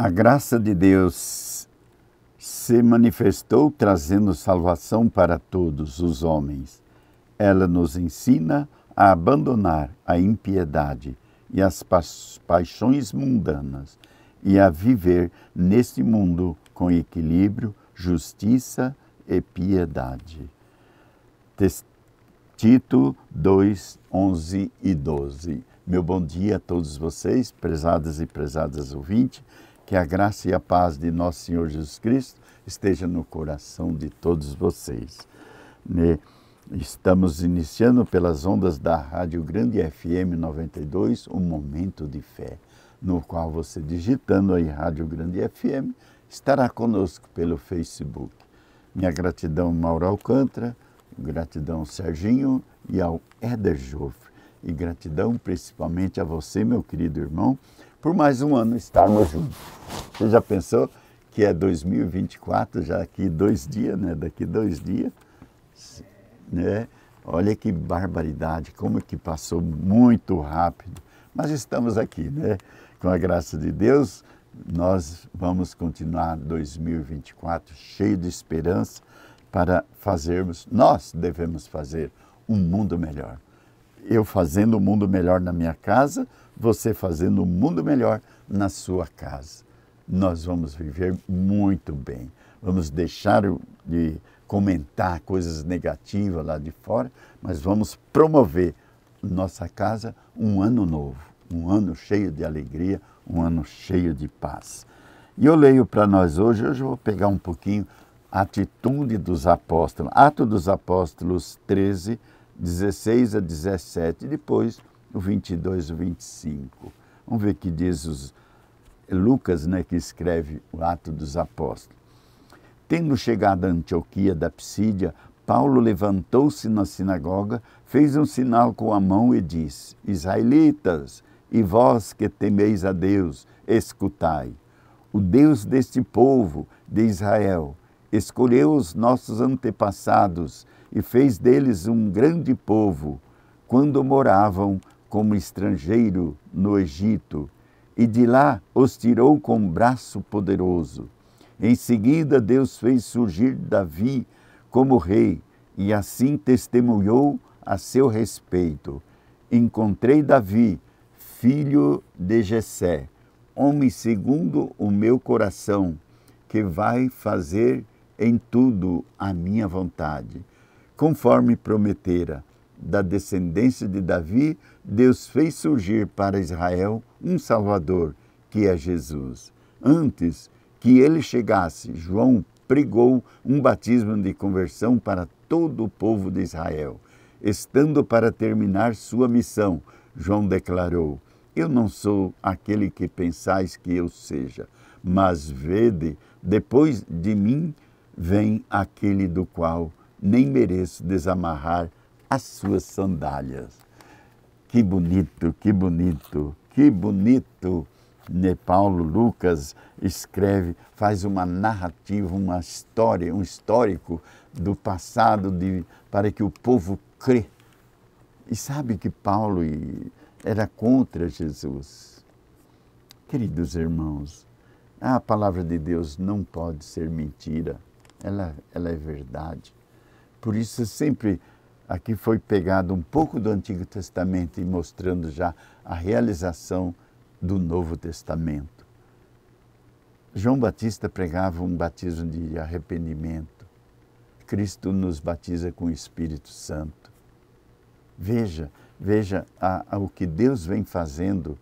A graça de Deus se manifestou trazendo salvação para todos os homens. Ela nos ensina a abandonar a impiedade e as pa paixões mundanas e a viver neste mundo com equilíbrio, justiça e piedade. Test Tito 2, 11 e 12. Meu bom dia a todos vocês, prezadas e prezadas ouvintes. Que a graça e a paz de nosso Senhor Jesus Cristo esteja no coração de todos vocês. Né? Estamos iniciando pelas ondas da Rádio Grande FM 92 um momento de fé, no qual você digitando aí Rádio Grande FM estará conosco pelo Facebook. Minha gratidão Mauro Alcântara, gratidão Serginho e ao Éder Joffre e gratidão principalmente a você, meu querido irmão, por mais um ano estarmos juntos. Você já pensou que é 2024, já aqui dois dias, né? Daqui dois dias, né? Olha que barbaridade, como que passou muito rápido. Mas estamos aqui, né? Com a graça de Deus, nós vamos continuar 2024 cheio de esperança para fazermos, nós devemos fazer um mundo melhor eu fazendo o mundo melhor na minha casa, você fazendo o mundo melhor na sua casa. Nós vamos viver muito bem. Vamos deixar de comentar coisas negativas lá de fora, mas vamos promover nossa casa um ano novo, um ano cheio de alegria, um ano cheio de paz. E eu leio para nós hoje, hoje eu vou pegar um pouquinho a atitude dos apóstolos, Ato dos Apóstolos 13, 16 a 17, e depois o 22 e 25. Vamos ver o que diz os, eh, Lucas, né, que escreve o Ato dos Apóstolos. Tendo chegado a Antioquia da Psídia, Paulo levantou-se na sinagoga, fez um sinal com a mão e disse: Israelitas, e vós que temeis a Deus, escutai. O Deus deste povo de Israel escolheu os nossos antepassados e fez deles um grande povo, quando moravam como estrangeiro no Egito, e de lá os tirou com um braço poderoso. Em seguida, Deus fez surgir Davi como rei, e assim testemunhou a seu respeito. Encontrei Davi, filho de Jessé, homem segundo o meu coração, que vai fazer em tudo a minha vontade conforme prometera. Da descendência de Davi, Deus fez surgir para Israel um Salvador, que é Jesus. Antes que ele chegasse, João pregou um batismo de conversão para todo o povo de Israel. Estando para terminar sua missão, João declarou: Eu não sou aquele que pensais que eu seja, mas vede, depois de mim vem aquele do qual nem mereço desamarrar as suas sandálias. Que bonito, que bonito, que bonito! Né, Paulo Lucas escreve, faz uma narrativa, uma história, um histórico do passado de, para que o povo crê. E sabe que Paulo era contra Jesus. Queridos irmãos, a palavra de Deus não pode ser mentira, ela, ela é verdade. Por isso, sempre aqui foi pegado um pouco do Antigo Testamento e mostrando já a realização do Novo Testamento. João Batista pregava um batismo de arrependimento. Cristo nos batiza com o Espírito Santo. Veja, veja a, a, o que Deus vem fazendo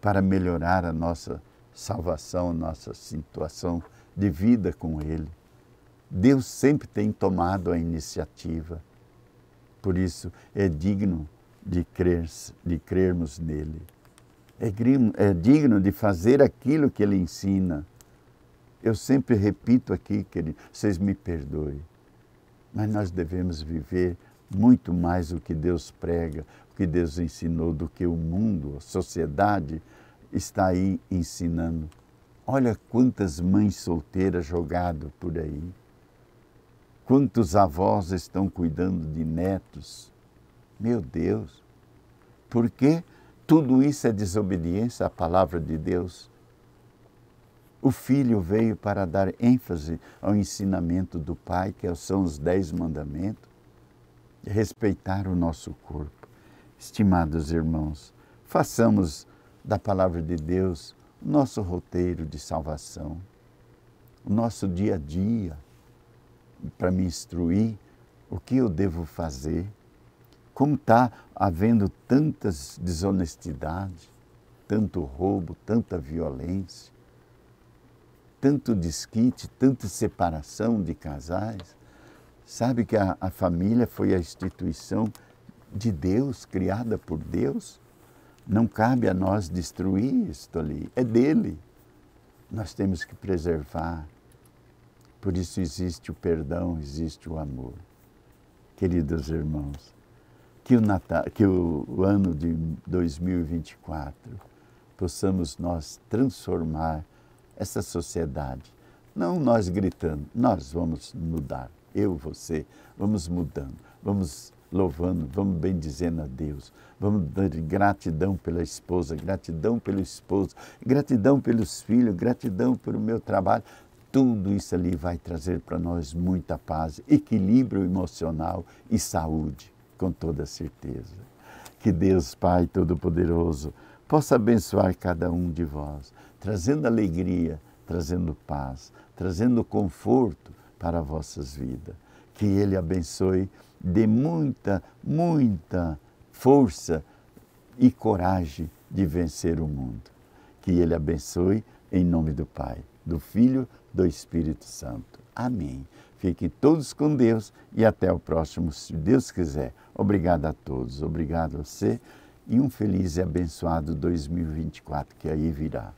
para melhorar a nossa salvação, a nossa situação de vida com Ele. Deus sempre tem tomado a iniciativa. Por isso é digno de, crer, de crermos nele. É, é digno de fazer aquilo que ele ensina. Eu sempre repito aqui, querido, vocês me perdoem, mas nós devemos viver muito mais o que Deus prega, o que Deus ensinou, do que o mundo, a sociedade está aí ensinando. Olha quantas mães solteiras jogado por aí. Quantos avós estão cuidando de netos? Meu Deus! Por que tudo isso é desobediência à palavra de Deus? O filho veio para dar ênfase ao ensinamento do Pai, que são os dez mandamentos, respeitar o nosso corpo. Estimados irmãos, façamos da palavra de Deus o nosso roteiro de salvação, o nosso dia a dia, para me instruir o que eu devo fazer, como está havendo tantas desonestidades, tanto roubo, tanta violência, tanto desquite, tanta separação de casais. Sabe que a, a família foi a instituição de Deus, criada por Deus. Não cabe a nós destruir isto ali, é dele. Nós temos que preservar, por isso existe o perdão, existe o amor. Queridos irmãos, que o, Natal, que o ano de 2024 possamos nós transformar essa sociedade. Não nós gritando, nós vamos mudar. Eu, você, vamos mudando, vamos louvando, vamos bendizendo a Deus, vamos dar gratidão pela esposa, gratidão pelo esposo, gratidão pelos filhos, gratidão pelo meu trabalho, tudo isso ali vai trazer para nós muita paz, equilíbrio emocional e saúde, com toda certeza. Que Deus Pai Todo-Poderoso possa abençoar cada um de vós, trazendo alegria, trazendo paz, trazendo conforto para vossas vidas. Que Ele abençoe, dê muita, muita força e coragem de vencer o mundo. Que Ele abençoe em nome do Pai do Filho, do Espírito Santo. Amém. Fiquem todos com Deus e até o próximo, se Deus quiser. Obrigado a todos, obrigado a você e um feliz e abençoado 2024 que aí virá.